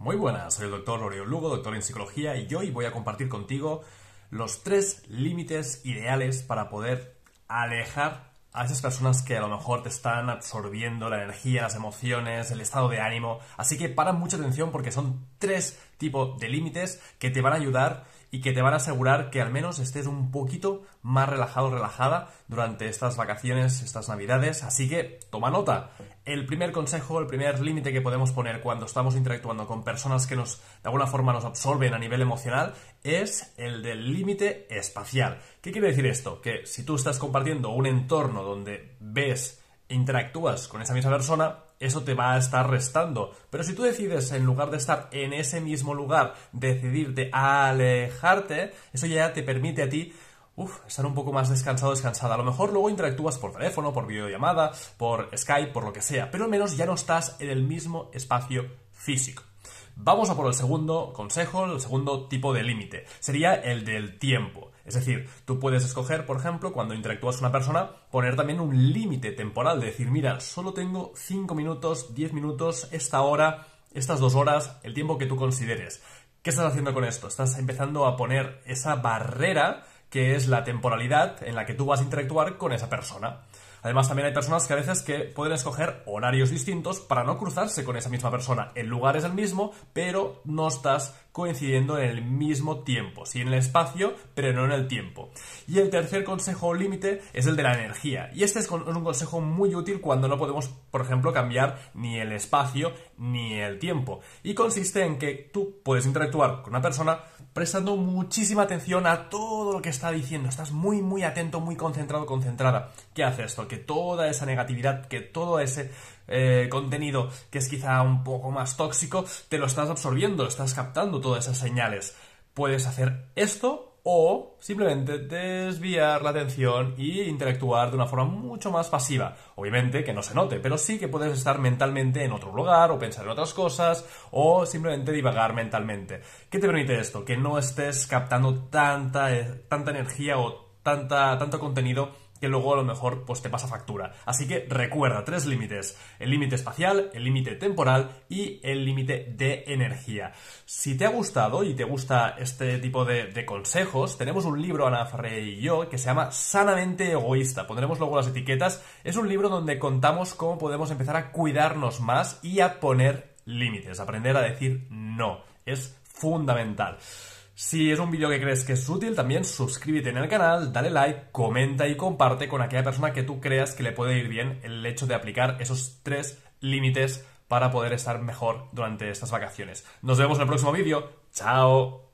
Muy buenas, soy el doctor oreo Lugo, doctor en psicología, y hoy voy a compartir contigo los tres límites ideales para poder alejar a esas personas que a lo mejor te están absorbiendo la energía, las emociones, el estado de ánimo. Así que para mucha atención porque son tres tipo de límites que te van a ayudar y que te van a asegurar que al menos estés un poquito más relajado, relajada durante estas vacaciones, estas navidades. Así que toma nota. El primer consejo, el primer límite que podemos poner cuando estamos interactuando con personas que nos, de alguna forma, nos absorben a nivel emocional es el del límite espacial. ¿Qué quiere decir esto? Que si tú estás compartiendo un entorno donde ves interactúas con esa misma persona, eso te va a estar restando. Pero si tú decides, en lugar de estar en ese mismo lugar, decidirte alejarte, eso ya te permite a ti estar un poco más descansado, descansada. A lo mejor luego interactúas por teléfono, por videollamada, por Skype, por lo que sea, pero al menos ya no estás en el mismo espacio físico. Vamos a por el segundo consejo, el segundo tipo de límite. Sería el del tiempo. Es decir, tú puedes escoger, por ejemplo, cuando interactúas con una persona, poner también un límite temporal, de decir, mira, solo tengo 5 minutos, 10 minutos, esta hora, estas dos horas, el tiempo que tú consideres. ¿Qué estás haciendo con esto? Estás empezando a poner esa barrera que es la temporalidad en la que tú vas a interactuar con esa persona. Además, también hay personas que a veces que pueden escoger horarios distintos para no cruzarse con esa misma persona. El lugar es el mismo, pero no estás coincidiendo en el mismo tiempo. Sí en el espacio, pero no en el tiempo. Y el tercer consejo límite es el de la energía. Y este es un consejo muy útil cuando no podemos, por ejemplo, cambiar ni el espacio ni el tiempo. Y consiste en que tú puedes interactuar con una persona prestando muchísima atención a todo lo que está diciendo, estás muy, muy atento, muy concentrado, concentrada. ¿Qué hace esto? Que toda esa negatividad, que todo ese eh, contenido que es quizá un poco más tóxico, te lo estás absorbiendo, estás captando todas esas señales. Puedes hacer esto o simplemente desviar la atención y interactuar de una forma mucho más pasiva. Obviamente que no se note, pero sí que puedes estar mentalmente en otro lugar o pensar en otras cosas o simplemente divagar mentalmente. ¿Qué te permite esto? Que no estés captando tanta, eh, tanta energía o tanta, tanto contenido que luego a lo mejor pues, te pasa factura. Así que recuerda tres límites, el límite espacial, el límite temporal y el límite de energía. Si te ha gustado y te gusta este tipo de, consejos, tenemos un libro, Ana y yo, que se llama Sanamente Egoísta. Pondremos luego las etiquetas. Es un libro donde contamos cómo podemos empezar a cuidarnos más y a poner límites, aprender a decir no. Es fundamental. Si es un vídeo que crees que es útil, también suscríbete en el canal, dale like, comenta y comparte con aquella persona que tú creas que le puede ir bien el hecho de aplicar esos tres límites para poder estar mejor durante estas vacaciones. Nos vemos en el próximo vídeo. ¡Chao!